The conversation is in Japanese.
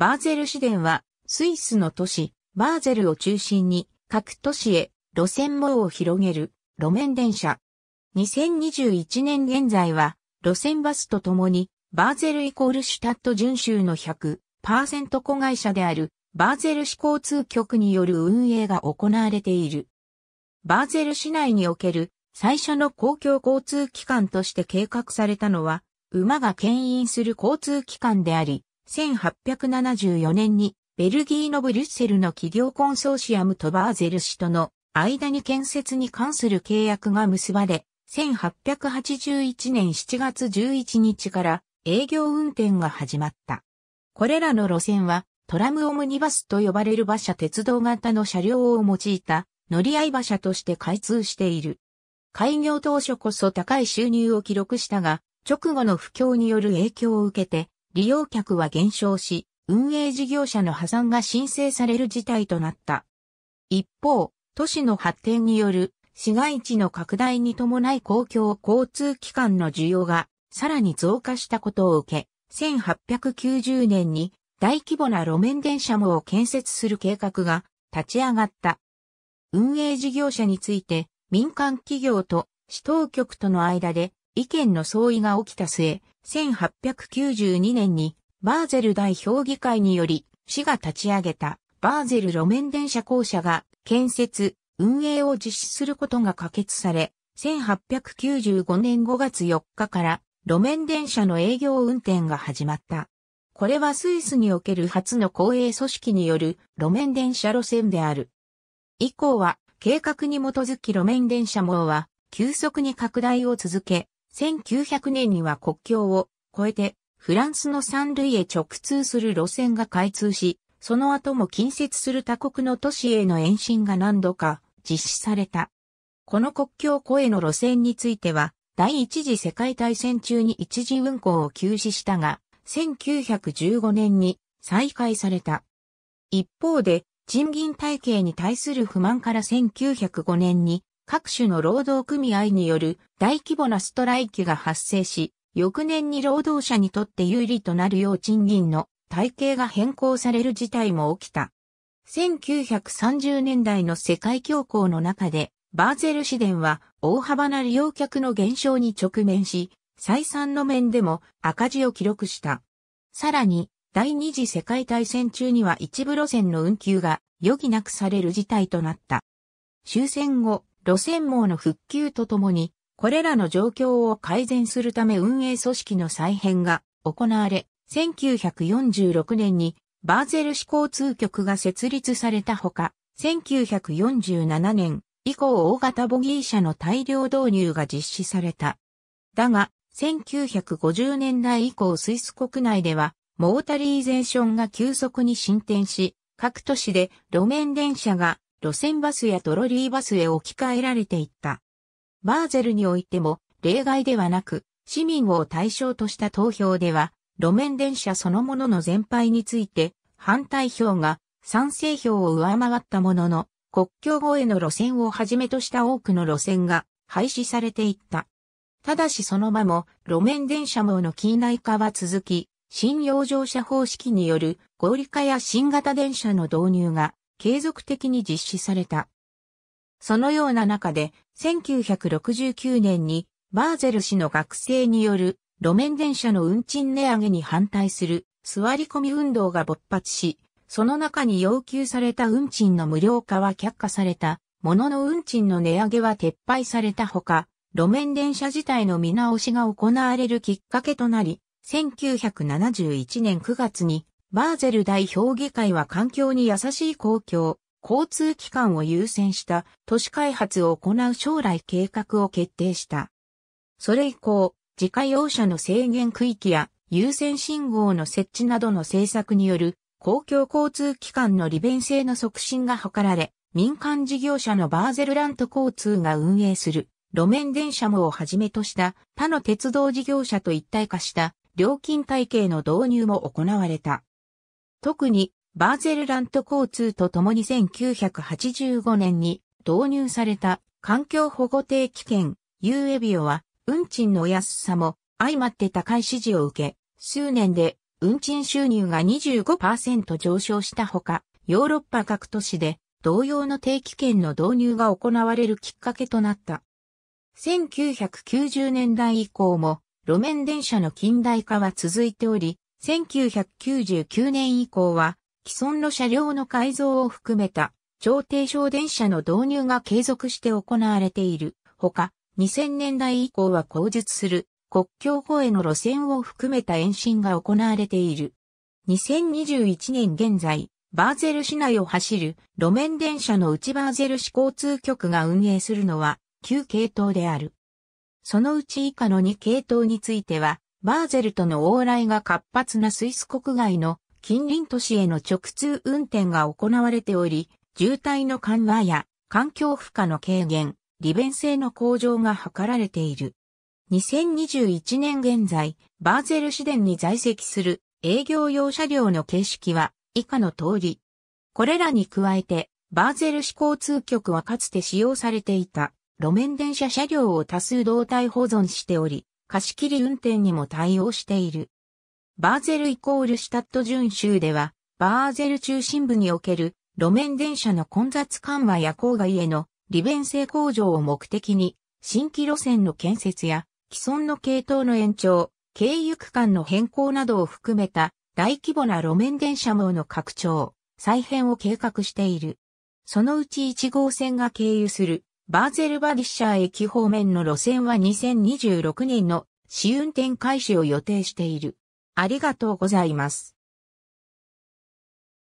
バーゼル市電は、スイスの都市、バーゼルを中心に、各都市へ路線網を広げる路面電車。2021年現在は、路線バスとともに、バーゼルイコールシュタット準州の100%子会社である、バーゼル市交通局による運営が行われている。バーゼル市内における最初の公共交通機関として計画されたのは、馬が牽引する交通機関であり、1874年にベルギーのブリュッセルの企業コンソーシアムとバーゼル市との間に建設に関する契約が結ばれ、1881年7月11日から営業運転が始まった。これらの路線はトラムオムニバスと呼ばれる馬車鉄道型の車両を用いた乗り合い馬車として開通している。開業当初こそ高い収入を記録したが、直後の不況による影響を受けて、利用客は減少し、運営事業者の破産が申請される事態となった。一方、都市の発展による市街地の拡大に伴い公共交通機関の需要がさらに増加したことを受け、1890年に大規模な路面電車網を建設する計画が立ち上がった。運営事業者について民間企業と市当局との間で意見の相違が起きた末、1892年にバーゼル大評議会により市が立ち上げたバーゼル路面電車公社が建設、運営を実施することが可決され、1895年5月4日から路面電車の営業運転が始まった。これはスイスにおける初の公営組織による路面電車路線である。以降は計画に基づき路面電車網は急速に拡大を続け、1900年には国境を越えてフランスの三類へ直通する路線が開通し、その後も近接する他国の都市への延伸が何度か実施された。この国境越えの路線については、第一次世界大戦中に一時運行を休止したが、1915年に再開された。一方で、賃金体系に対する不満から1905年に各種の労働組合による大規模なストライキが発生し、翌年に労働者にとって有利となるよう賃金の体系が変更される事態も起きた。1930年代の世界恐慌の中で、バーゼル市電は大幅な利用客の減少に直面し、採算の面でも赤字を記録した。さらに、第二次世界大戦中には一部路線の運休が余儀なくされる事態となった。終戦後、路線網の復旧とともに、これらの状況を改善するため運営組織の再編が行われ、1946年にバーゼル市交通局が設立されたほか、1947年以降大型ボギー車の大量導入が実施された。だが、1950年代以降スイス国内では、モータリーゼーションが急速に進展し、各都市で路面電車が路線バスやトロリーバスへ置き換えられていった。バーゼルにおいても例外ではなく、市民を対象とした投票では、路面電車そのものの全廃について、反対票が賛成票を上回ったものの、国境越えの路線をはじめとした多くの路線が廃止されていった。ただしその場も路面電車網の近代化は続き、新洋乗車方式による合理化や新型電車の導入が継続的に実施された。そのような中で、1969年にバーゼル氏の学生による路面電車の運賃値上げに反対する座り込み運動が勃発し、その中に要求された運賃の無料化は却下された、ものの運賃の値上げは撤廃されたほか、路面電車自体の見直しが行われるきっかけとなり、1971年9月にバーゼル大評議会は環境に優しい公共、交通機関を優先した都市開発を行う将来計画を決定した。それ以降、自家用車の制限区域や優先信号の設置などの政策による公共交通機関の利便性の促進が図られ、民間事業者のバーゼルラント交通が運営する路面電車網をはじめとした他の鉄道事業者と一体化した料金体系の導入も行われた。特にバーゼルラント交通とともに1985年に導入された環境保護定期券 U エビオは運賃の安さも相まって高い支持を受け、数年で運賃収入が25%上昇したほか、ヨーロッパ各都市で同様の定期券の導入が行われるきっかけとなった。1990年代以降も路面電車の近代化は続いており、1999年以降は、既存の車両の改造を含めた、超低床電車の導入が継続して行われている。ほか、2000年代以降は口述する国境方への路線を含めた延伸が行われている。2021年現在、バーゼル市内を走る路面電車の内バーゼル市交通局が運営するのは9系統である。そのうち以下の2系統については、バーゼルとの往来が活発なスイス国外の近隣都市への直通運転が行われており、渋滞の緩和や環境負荷の軽減、利便性の向上が図られている。2021年現在、バーゼル市電に在籍する営業用車両の形式は以下の通り。これらに加えて、バーゼル市交通局はかつて使用されていた路面電車車両を多数動態保存しており、貸切運転にも対応している。バーゼルイコールシュタット準州では、バーゼル中心部における路面電車の混雑緩和や郊外への利便性向上を目的に、新規路線の建設や既存の系統の延長、経由区間の変更などを含めた大規模な路面電車網の拡張、再編を計画している。そのうち1号線が経由するバーゼルバディッシャー駅方面の路線は2026年の試運転開始を予定している。ありがとうございます。